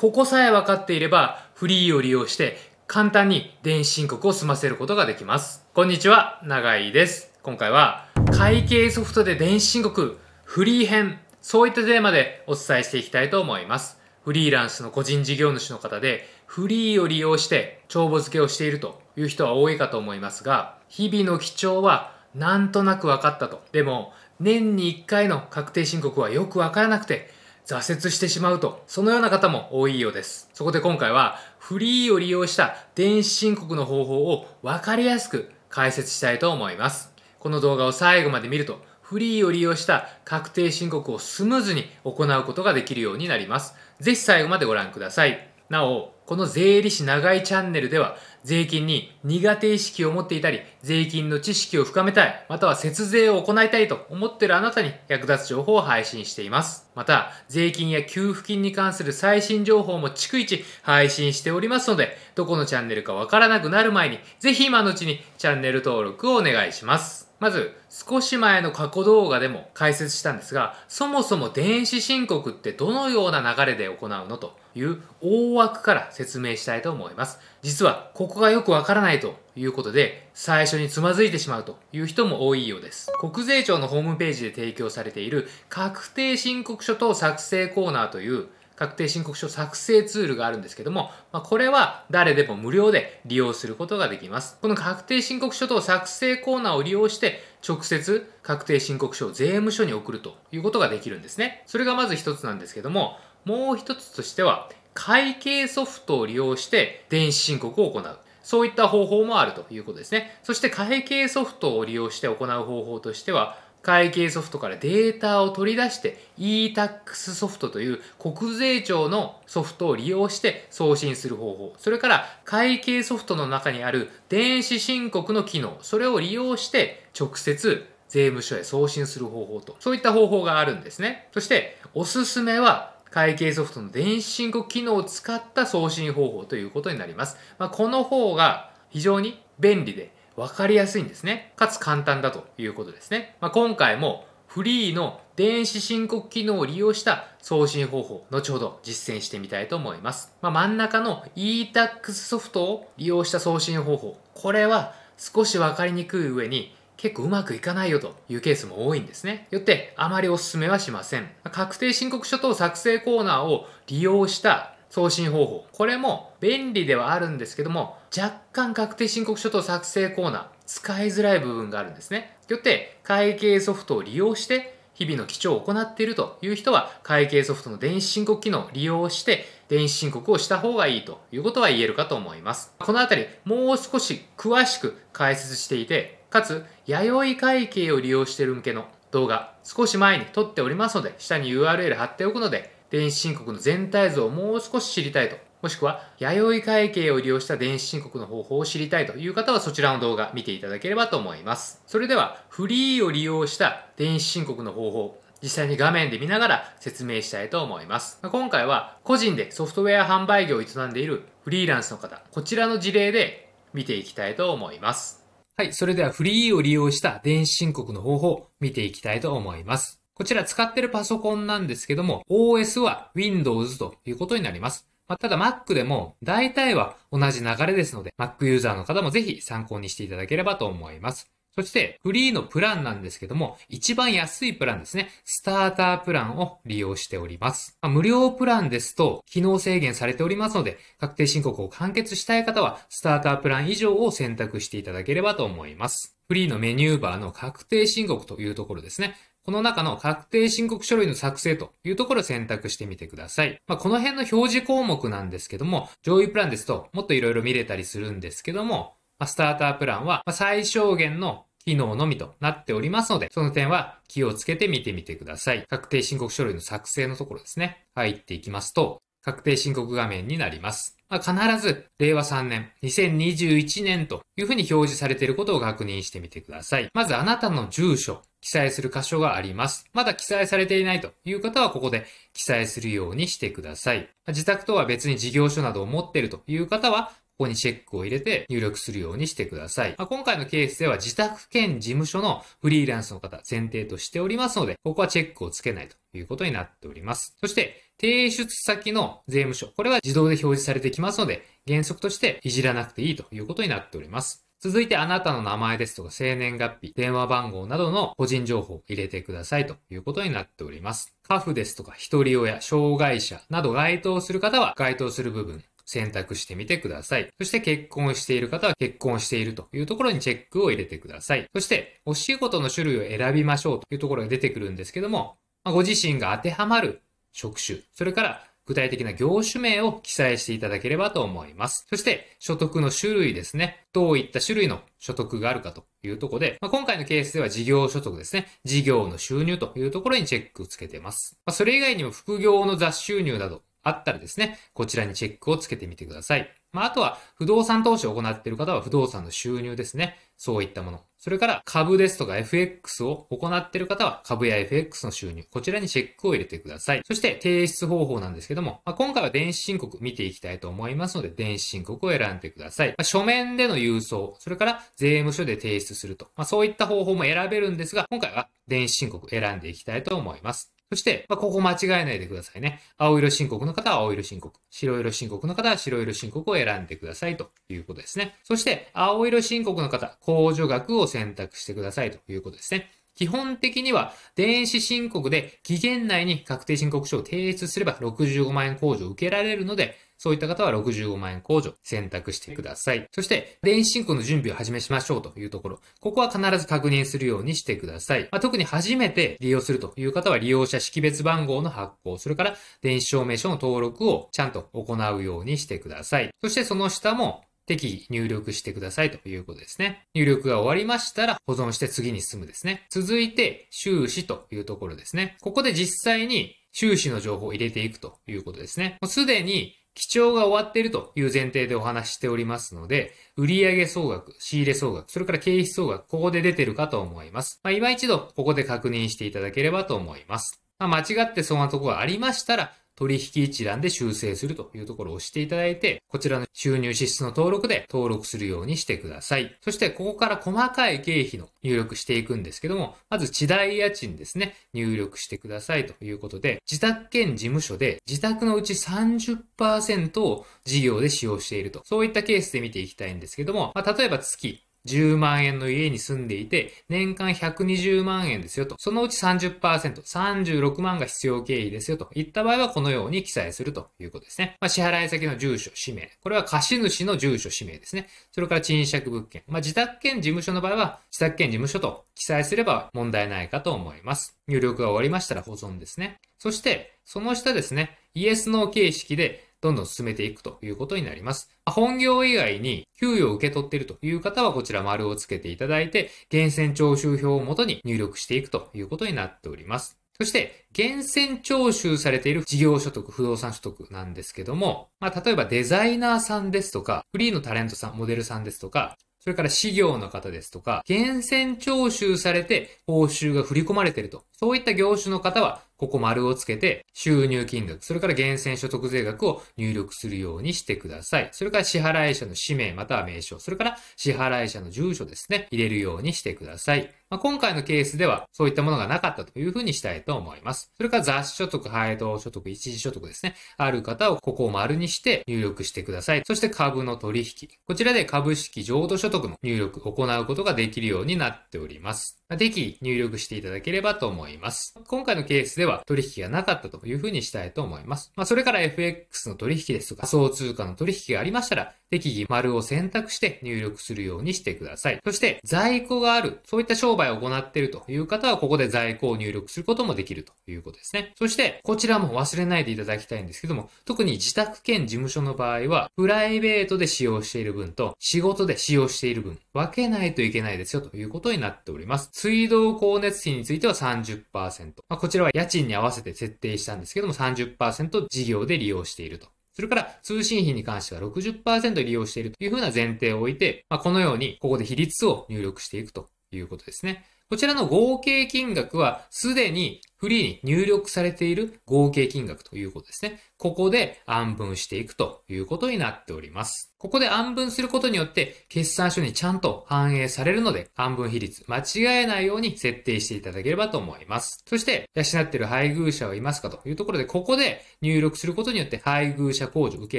ここさえ分かっていれば、フリーを利用して簡単に電子申告を済ませることができます。こんにちは、長井です。今回は、会計ソフトで電子申告、フリー編、そういったテーマでお伝えしていきたいと思います。フリーランスの個人事業主の方で、フリーを利用して帳簿付けをしているという人は多いかと思いますが、日々の基調はなんとなく分かったと。でも、年に1回の確定申告はよく分からなくて、挫折してしまうと、そのような方も多いようです。そこで今回は、フリーを利用した電子申告の方法を分かりやすく解説したいと思います。この動画を最後まで見ると、フリーを利用した確定申告をスムーズに行うことができるようになります。ぜひ最後までご覧ください。なお、この税理士長井チャンネルでは税金に苦手意識を持っていたり、税金の知識を深めたい、または節税を行いたいと思っているあなたに役立つ情報を配信しています。また、税金や給付金に関する最新情報も逐一配信しておりますので、どこのチャンネルかわからなくなる前に、ぜひ今のうちにチャンネル登録をお願いします。まず少し前の過去動画でも解説したんですがそもそも電子申告ってどのような流れで行うのという大枠から説明したいと思います実はここがよくわからないということで最初につまずいてしまうという人も多いようです国税庁のホームページで提供されている確定申告書等作成コーナーという確定申告書作成ツールがあるんですけども、まあ、これは誰でも無料で利用することができます。この確定申告書と作成コーナーを利用して、直接確定申告書を税務署に送るということができるんですね。それがまず一つなんですけども、もう一つとしては、会計ソフトを利用して電子申告を行う。そういった方法もあるということですね。そして会計ソフトを利用して行う方法としては、会計ソフトからデータを取り出して e-tax ソフトという国税庁のソフトを利用して送信する方法。それから会計ソフトの中にある電子申告の機能。それを利用して直接税務署へ送信する方法と。そういった方法があるんですね。そしておすすめは会計ソフトの電子申告機能を使った送信方法ということになります。まあ、この方が非常に便利で分かりやすいんですね。かつ簡単だということですね。まあ、今回もフリーの電子申告機能を利用した送信方法、後ほど実践してみたいと思います。まあ、真ん中の e-tax ソフトを利用した送信方法、これは少し分かりにくい上に結構うまくいかないよというケースも多いんですね。よってあまりお勧めはしません。確定申告書等作成コーナーを利用した送信方法。これも便利ではあるんですけども、若干確定申告書と作成コーナー、使いづらい部分があるんですね。よって、会計ソフトを利用して、日々の基調を行っているという人は、会計ソフトの電子申告機能を利用して、電子申告をした方がいいということは言えるかと思います。このあたり、もう少し詳しく解説していて、かつ、弥生会計を利用している向けの動画、少し前に撮っておりますので、下に URL 貼っておくので、電子申告の全体像をもう少し知りたいと、もしくは、弥生会計を利用した電子申告の方法を知りたいという方はそちらの動画見ていただければと思います。それでは、フリーを利用した電子申告の方法、実際に画面で見ながら説明したいと思います。今回は個人でソフトウェア販売業を営んでいるフリーランスの方、こちらの事例で見ていきたいと思います。はい、それではフリーを利用した電子申告の方法見ていきたいと思います。こちら使ってるパソコンなんですけども、OS は Windows ということになります。まあ、ただ Mac でも大体は同じ流れですので、Mac ユーザーの方もぜひ参考にしていただければと思います。そして、フリーのプランなんですけども、一番安いプランですね。スタータープランを利用しております。無料プランですと、機能制限されておりますので、確定申告を完結したい方は、スタータープラン以上を選択していただければと思います。フリーのメニューバーの確定申告というところですね。この中の確定申告書類の作成というところを選択してみてください。まあ、この辺の表示項目なんですけども、上位プランですともっといろいろ見れたりするんですけども、まあ、スタータープランは最小限の機能のみとなっておりますので、その点は気をつけて見てみてください。確定申告書類の作成のところですね。入っていきますと、確定申告画面になります。まあ、必ず令和3年、2021年というふうに表示されていることを確認してみてください。まずあなたの住所記載する箇所があります。まだ記載されていないという方はここで記載するようにしてください。自宅とは別に事業所などを持っているという方はここにチェックを入れて入力するようにしてください。まあ、今回のケースでは自宅兼事務所のフリーランスの方前提としておりますので、ここはチェックをつけないということになっております。そして、提出先の税務署、これは自動で表示されてきますので、原則としていじらなくていいということになっております。続いてあなたの名前ですとか生年月日、電話番号などの個人情報を入れてくださいということになっております。家父ですとか、一人親、障害者など該当する方は該当する部分、選択してみてください。そして結婚している方は結婚しているというところにチェックを入れてください。そしてお仕事の種類を選びましょうというところが出てくるんですけども、まご自身が当てはまる職種、それから具体的な業種名を記載していただければと思います。そして、所得の種類ですね。どういった種類の所得があるかというところで、まあ、今回のケースでは事業所得ですね。事業の収入というところにチェックをつけています。まあ、それ以外にも副業の雑収入などあったらですね、こちらにチェックをつけてみてください。まあ、あとは不動産投資を行っている方は不動産の収入ですね。そういったもの。それから株ですとか FX を行っている方は株や FX の収入、こちらにチェックを入れてください。そして提出方法なんですけども、まあ、今回は電子申告見ていきたいと思いますので、電子申告を選んでください。まあ、書面での郵送、それから税務署で提出すると、まあ、そういった方法も選べるんですが、今回は電子申告選んでいきたいと思います。そして、まあ、ここ間違えないでくださいね。青色申告の方は青色申告。白色申告の方は白色申告を選んでくださいということですね。そして、青色申告の方、控除額を選択してくださいということですね。基本的には電子申告で期限内に確定申告書を提出すれば65万円控除を受けられるので、そういった方は65万円控除選択してください。そして、電子申告の準備を始めしましょうというところ。ここは必ず確認するようにしてください。まあ、特に初めて利用するという方は利用者識別番号の発行、それから電子証明書の登録をちゃんと行うようにしてください。そしてその下も適宜入力してくださいということですね。入力が終わりましたら保存して次に進むですね。続いて、収支というところですね。ここで実際に収支の情報を入れていくということですね。もうすでに基調が終わっているという前提でお話しておりますので、売上総額、仕入れ総額、それから経費総額、ここで出てるかと思います。まあ、今一度ここで確認していただければと思います。まあ、間違ってそんなとこがありましたら、取引一覧で修正するというところを押していただいて、こちらの収入支出の登録で登録するようにしてください。そして、ここから細かい経費の入力していくんですけども、まず地代家賃ですね、入力してくださいということで、自宅兼事務所で自宅のうち30%を事業で使用していると。そういったケースで見ていきたいんですけども、まあ、例えば月10万円の家に住んでいて、年間120万円ですよと。そのうち30%、36万が必要経費ですよと。いった場合はこのように記載するということですね。まあ、支払い先の住所、氏名。これは貸主の住所、氏名ですね。それから賃借物件。まあ、自宅兼事務所の場合は、自宅兼事務所と記載すれば問題ないかと思います。入力が終わりましたら保存ですね。そして、その下ですね、イエスノー形式で、どんどん進めていくということになります。本業以外に給与を受け取っているという方はこちら丸をつけていただいて、源泉徴収票をもとに入力していくということになっております。そして、源泉徴収されている事業所得、不動産所得なんですけども、まあ、例えばデザイナーさんですとか、フリーのタレントさん、モデルさんですとか、それから事業の方ですとか、源泉徴収されて報酬が振り込まれていると、そういった業種の方は、ここ丸をつけて、収入金額、それから源泉所得税額を入力するようにしてください。それから支払い者の氏名または名称、それから支払い者の住所ですね、入れるようにしてください。まあ、今回のケースではそういったものがなかったというふうにしたいと思います。それから雑所得、配当所得、一時所得ですね。ある方をここを丸にして入力してください。そして株の取引。こちらで株式譲渡所得の入力を行うことができるようになっております。ぜひ入力していただければと思います。今回のケースではは取引がなかったというふうにしたいと思います。まあ、それから FX の取引ですとか、仮想通貨の取引がありましたら、適宜丸を選択して入力するようにしてください。そして、在庫がある、そういった商売を行っているという方は、ここで在庫を入力することもできるということですね。そして、こちらも忘れないでいただきたいんですけども、特に自宅兼事務所の場合は、プライベートで使用している分と、仕事で使用している分、分けないといけないですよということになっております。水道光熱費については30%。まあ、こちらは家賃信に合わせて設定したんですけども30%事業で利用していると。それから通信費に関しては60%利用しているというふうな前提を置いて、まあ、このようにここで比率を入力していくということですね。こちらの合計金額はすでにフリーに入力されている合計金額ということですね。ここで暗分していくということになっております。ここで暗分することによって、決算書にちゃんと反映されるので、暗分比率間違えないように設定していただければと思います。そして、養っている配偶者はいますかというところで、ここで入力することによって配偶者控除を受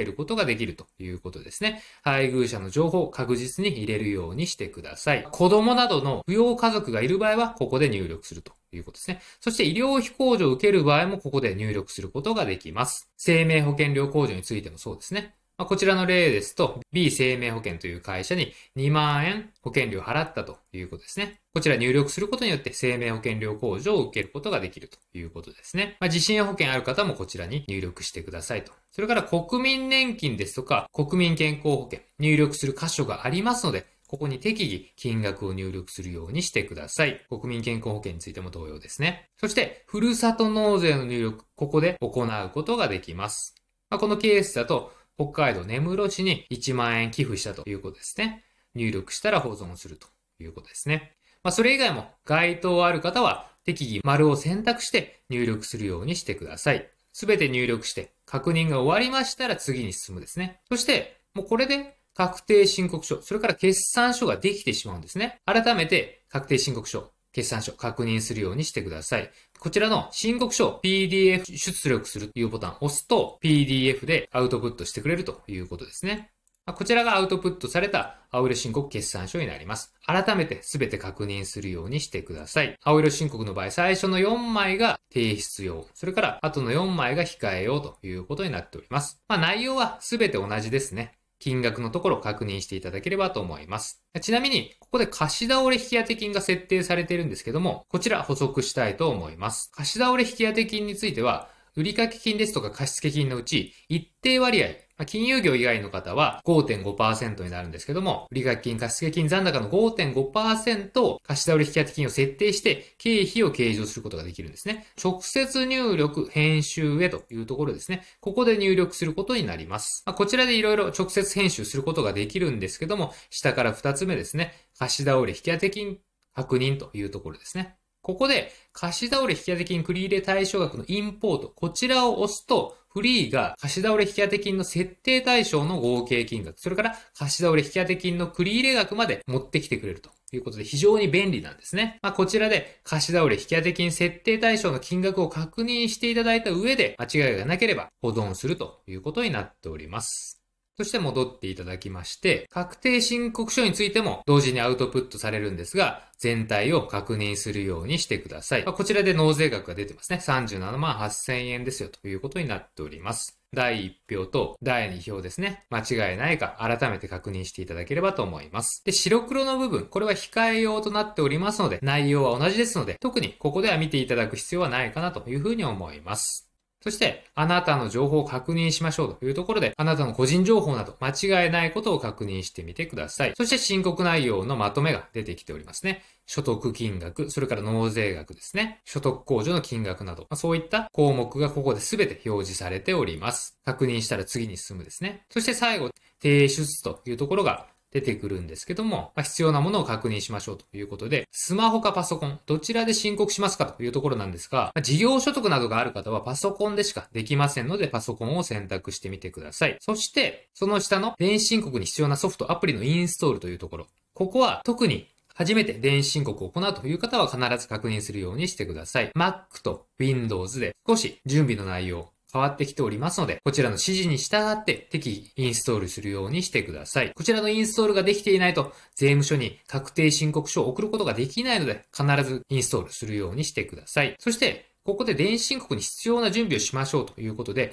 けることができるということですね。配偶者の情報を確実に入れるようにしてください。子供などの扶養家族がいる場合は、ここで入力するということですね。そして医療費控除を受ける場合もここで入力することができます。生命保険料控除についてもそうですね。まあ、こちらの例ですと、B 生命保険という会社に2万円保険料払ったということですね。こちら入力することによって生命保険料控除を受けることができるということですね。まあ、自保険ある方もこちらに入力してくださいと。それから国民年金ですとか国民健康保険入力する箇所がありますので、ここに適宜金額を入力するようにしてください。国民健康保険についても同様ですね。そして、ふるさと納税の入力、ここで行うことができます。まあ、このケースだと、北海道根室市に1万円寄付したということですね。入力したら保存するということですね。まあ、それ以外も該当ある方は適宜丸を選択して入力するようにしてください。すべて入力して確認が終わりましたら次に進むですね。そして、もうこれで確定申告書、それから決算書ができてしまうんですね。改めて、確定申告書、決算書確認するようにしてください。こちらの申告書 PDF 出力するというボタンを押すと PDF でアウトプットしてくれるということですね。こちらがアウトプットされた青色申告決算書になります。改めて全て確認するようにしてください。青色申告の場合、最初の4枚が提出用、それから後の4枚が控え用ということになっております。まあ内容は全て同じですね。金額のところを確認していただければと思います。ちなみに、ここで貸し倒れ引当金が設定されているんですけども、こちら補足したいと思います。貸し倒れ引当金については、売掛金ですとか貸付金のうち、一定割合、金融業以外の方は5.5%になるんですけども、売掛金、貸付金、残高の5.5%貸倒れ引当金を設定して経費を計上することができるんですね。直接入力、編集へというところですね。ここで入力することになります。まあ、こちらでいろいろ直接編集することができるんですけども、下から2つ目ですね。貸倒れ引当金確認というところですね。ここで、貸し倒れ引当金繰り入れ対象額のインポート、こちらを押すと、フリーが貸し倒れ引当金の設定対象の合計金額、それから貸し倒れ引当金の繰り入れ額まで持ってきてくれるということで非常に便利なんですね。まあ、こちらで貸し倒れ引当金設定対象の金額を確認していただいた上で間違いがなければ保存するということになっております。そして戻っていただきまして、確定申告書についても同時にアウトプットされるんですが、全体を確認するようにしてください。まあ、こちらで納税額が出てますね。37万8000円ですよということになっております。第1票と第2票ですね。間違いないか改めて確認していただければと思います。で、白黒の部分、これは控え用となっておりますので、内容は同じですので、特にここでは見ていただく必要はないかなというふうに思います。そして、あなたの情報を確認しましょうというところで、あなたの個人情報など間違えないことを確認してみてください。そして申告内容のまとめが出てきておりますね。所得金額、それから納税額ですね。所得控除の金額など、そういった項目がここで全て表示されております。確認したら次に進むですね。そして最後、提出というところが出てくるんですけども、まあ、必要なものを確認しましょうということで、スマホかパソコン、どちらで申告しますかというところなんですが、まあ、事業所得などがある方はパソコンでしかできませんので、パソコンを選択してみてください。そして、その下の電子申告に必要なソフト、アプリのインストールというところ。ここは特に初めて電子申告を行うという方は必ず確認するようにしてください。Mac と Windows で少し準備の内容、変わってきておりますので、こちらの指示に従って適宜インストールするようにしてください。こちらのインストールができていないと、税務署に確定申告書を送ることができないので、必ずインストールするようにしてください。そして、ここで電子申告に必要な準備をしましょうということで、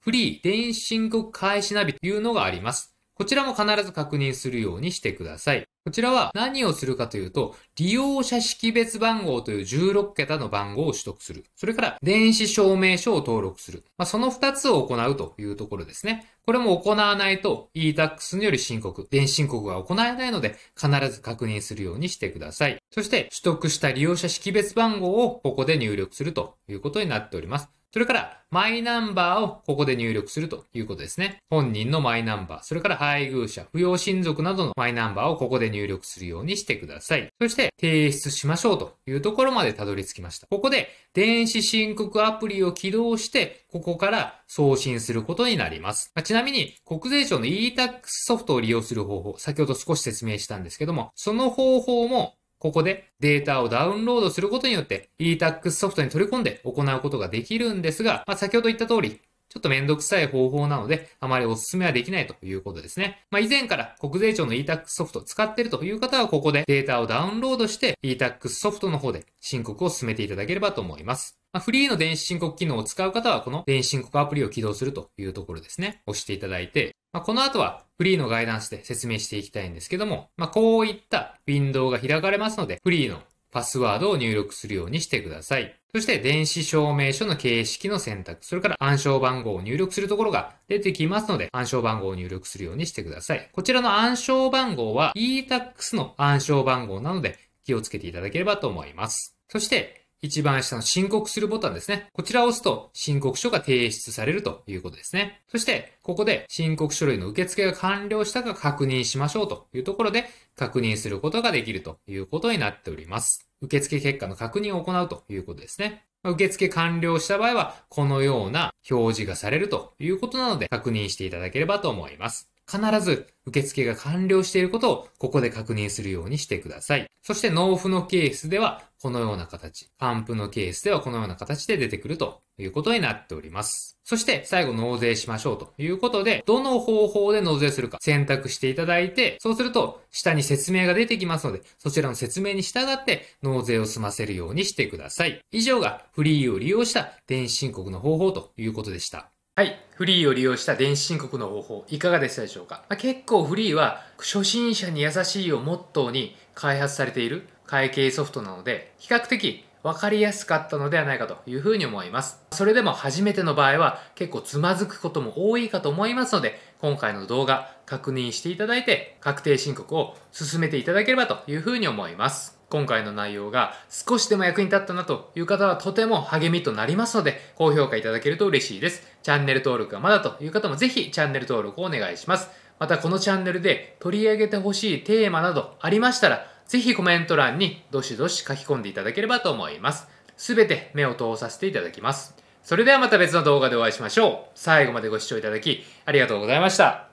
フリー電子申告開始ナビというのがあります。こちらも必ず確認するようにしてください。こちらは何をするかというと、利用者識別番号という16桁の番号を取得する。それから、電子証明書を登録する。まあ、その2つを行うというところですね。これも行わないと e-tax により申告、電子申告が行えないので、必ず確認するようにしてください。そして、取得した利用者識別番号をここで入力するということになっております。それから、マイナンバーをここで入力するということですね。本人のマイナンバー、それから配偶者、扶養親族などのマイナンバーをここで入力するようにしてください。そして、提出しましょうというところまでたどり着きました。ここで、電子申告アプリを起動して、ここから送信することになります。まあ、ちなみに、国税庁の e-tax ソフトを利用する方法、先ほど少し説明したんですけども、その方法もここでデータをダウンロードすることによって e-tax ソフトに取り込んで行うことができるんですが、まあ、先ほど言った通り、ちょっとめんどくさい方法なので、あまりお勧めはできないということですね。まあ、以前から国税庁の e-tax ソフトを使っているという方は、ここでデータをダウンロードして e-tax ソフトの方で申告を進めていただければと思います。まあ、フリーの電子申告機能を使う方は、この電子申告アプリを起動するというところですね。押していただいて、まあ、この後はフリーのガイダンスで説明していきたいんですけども、まあ、こういったウィンドウが開かれますので、フリーのパスワードを入力するようにしてください。そして、電子証明書の形式の選択、それから暗証番号を入力するところが出てきますので、暗証番号を入力するようにしてください。こちらの暗証番号は e-tax の暗証番号なので、気をつけていただければと思います。そして、一番下の申告するボタンですね。こちらを押すと申告書が提出されるということですね。そして、ここで申告書類の受付が完了したか確認しましょうというところで確認することができるということになっております。受付結果の確認を行うということですね。受付完了した場合は、このような表示がされるということなので確認していただければと思います。必ず受付が完了していることをここで確認するようにしてください。そして納付のケースではこのような形、還付のケースではこのような形で出てくるということになっております。そして最後納税しましょうということで、どの方法で納税するか選択していただいて、そうすると下に説明が出てきますので、そちらの説明に従って納税を済ませるようにしてください。以上がフリーを利用した電子申告の方法ということでした。はい。フリーを利用した電子申告の方法、いかがでしたでしょうか、まあ、結構フリーは、初心者に優しいをモットーに開発されている会計ソフトなので、比較的分かりやすかったのではないかというふうに思います。それでも初めての場合は結構つまずくことも多いかと思いますので、今回の動画確認していただいて、確定申告を進めていただければというふうに思います。今回の内容が少しでも役に立ったなという方はとても励みとなりますので、高評価いただけると嬉しいです。チャンネル登録がまだという方もぜひチャンネル登録をお願いします。またこのチャンネルで取り上げてほしいテーマなどありましたら、ぜひコメント欄にどしどし書き込んでいただければと思います。すべて目を通させていただきます。それではまた別の動画でお会いしましょう。最後までご視聴いただきありがとうございました。